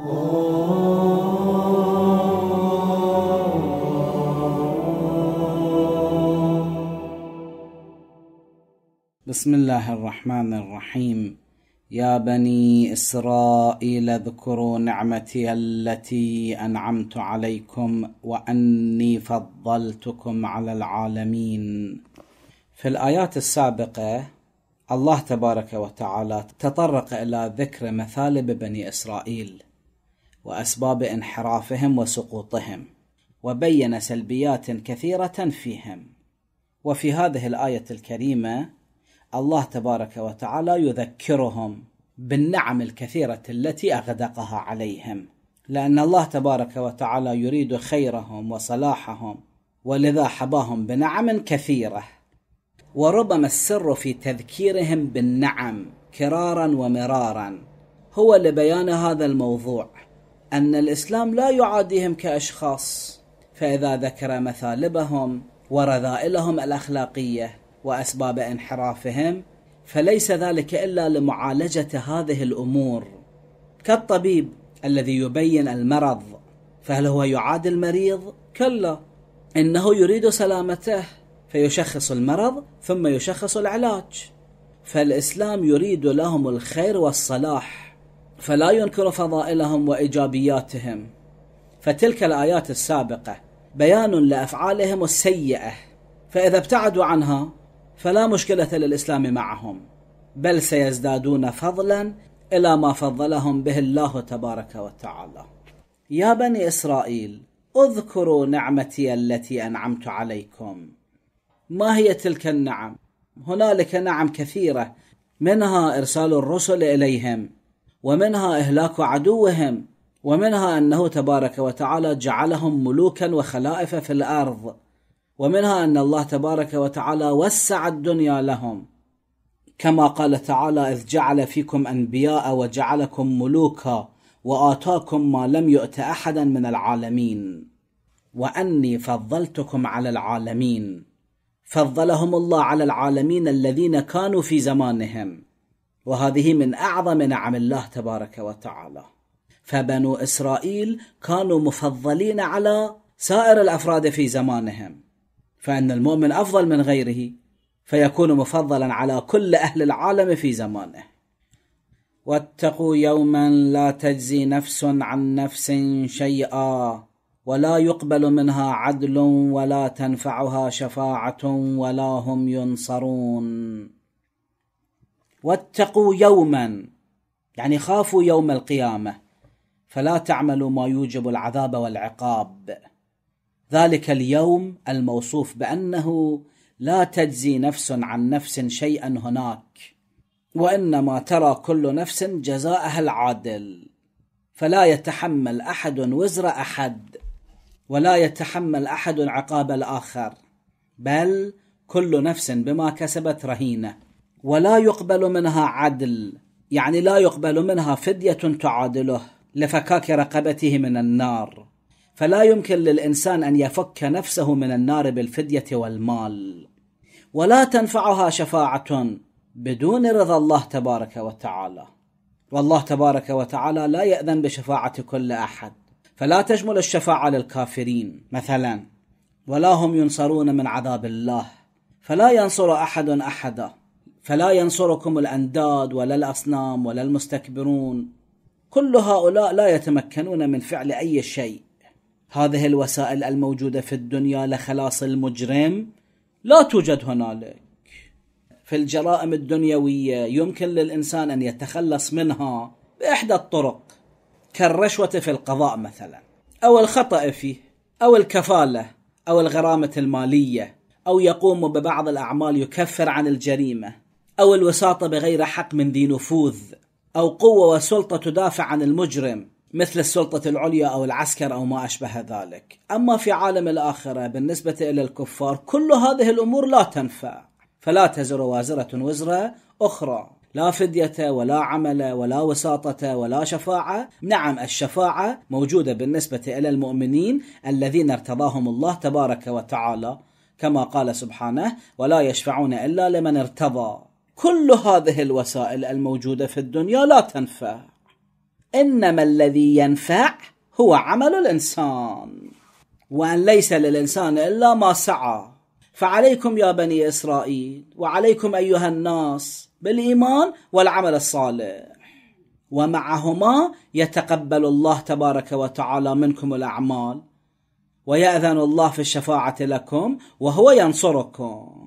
بسم الله الرحمن الرحيم يا بني اسرائيل اذكروا نعمتي التي انعمت عليكم واني فضلتكم على العالمين في الايات السابقه الله تبارك وتعالى تطرق الى ذكر مثالب بني اسرائيل وأسباب انحرافهم وسقوطهم وبين سلبيات كثيرة فيهم وفي هذه الآية الكريمة الله تبارك وتعالى يذكرهم بالنعم الكثيرة التي أغدقها عليهم لأن الله تبارك وتعالى يريد خيرهم وصلاحهم ولذا حباهم بنعم كثيرة وربما السر في تذكيرهم بالنعم كرارا ومرارا هو لبيان هذا الموضوع أن الإسلام لا يعاديهم كأشخاص فإذا ذكر مثالبهم ورذائلهم الأخلاقية وأسباب انحرافهم فليس ذلك إلا لمعالجة هذه الأمور كالطبيب الذي يبين المرض فهل هو يعادي المريض؟ كلا إنه يريد سلامته فيشخص المرض ثم يشخص العلاج فالإسلام يريد لهم الخير والصلاح فلا ينكر فضائلهم وايجابياتهم فتلك الايات السابقه بيان لافعالهم السيئه فاذا ابتعدوا عنها فلا مشكله للاسلام معهم بل سيزدادون فضلا الى ما فضلهم به الله تبارك وتعالى يا بني اسرائيل اذكروا نعمتي التي انعمت عليكم ما هي تلك النعم هنالك نعم كثيره منها ارسال الرسل اليهم ومنها إهلاك عدوهم ومنها أنه تبارك وتعالى جعلهم ملوكا وخلائف في الأرض ومنها أن الله تبارك وتعالى وسع الدنيا لهم كما قال تعالى إذ جعل فيكم أنبياء وجعلكم ملوكا وآتاكم ما لم يؤت أحدا من العالمين وأني فضلتكم على العالمين فضلهم الله على العالمين الذين كانوا في زمانهم وهذه من اعظم نعم الله تبارك وتعالى فبنو اسرائيل كانوا مفضلين على سائر الافراد في زمانهم فان المؤمن افضل من غيره فيكون مفضلا على كل اهل العالم في زمانه واتقوا يوما لا تجزي نفس عن نفس شيئا ولا يقبل منها عدل ولا تنفعها شفاعه ولا هم ينصرون واتقوا يوما يعني خافوا يوم القيامه فلا تعملوا ما يوجب العذاب والعقاب ذلك اليوم الموصوف بانه لا تجزي نفس عن نفس شيئا هناك وانما ترى كل نفس جزاءها العادل فلا يتحمل احد وزر احد ولا يتحمل احد عقاب الاخر بل كل نفس بما كسبت رهينه ولا يقبل منها عدل يعني لا يقبل منها فدية تعادله لفكاك رقبته من النار فلا يمكن للإنسان أن يفك نفسه من النار بالفدية والمال ولا تنفعها شفاعة بدون رضا الله تبارك وتعالى والله تبارك وتعالى لا يأذن بشفاعة كل أحد فلا تشمل الشفاعة للكافرين مثلا ولا هم ينصرون من عذاب الله فلا ينصر أحد أحدا فلا ينصركم الانداد ولا الاصنام ولا المستكبرون كل هؤلاء لا يتمكنون من فعل اي شيء هذه الوسائل الموجوده في الدنيا لخلاص المجرم لا توجد هنالك في الجرائم الدنيويه يمكن للانسان ان يتخلص منها باحدى الطرق كالرشوه في القضاء مثلا او الخطا فيه او الكفاله او الغرامه الماليه او يقوم ببعض الاعمال يكفر عن الجريمه أو الوساطة بغير حق من ذي نفوذ أو قوة وسلطة تدافع عن المجرم مثل السلطة العليا أو العسكر أو ما أشبه ذلك أما في عالم الآخرة بالنسبة إلى الكفار كل هذه الأمور لا تنفع فلا تزر وازرة وزر أخرى لا فدية ولا عمل ولا وساطة ولا شفاعة نعم الشفاعة موجودة بالنسبة إلى المؤمنين الذين ارتضاهم الله تبارك وتعالى كما قال سبحانه ولا يشفعون إلا لمن ارتضى كل هذه الوسائل الموجوده في الدنيا لا تنفع انما الذي ينفع هو عمل الانسان وان ليس للانسان الا ما سعى فعليكم يا بني اسرائيل وعليكم ايها الناس بالايمان والعمل الصالح ومعهما يتقبل الله تبارك وتعالى منكم الاعمال وياذن الله في الشفاعه لكم وهو ينصركم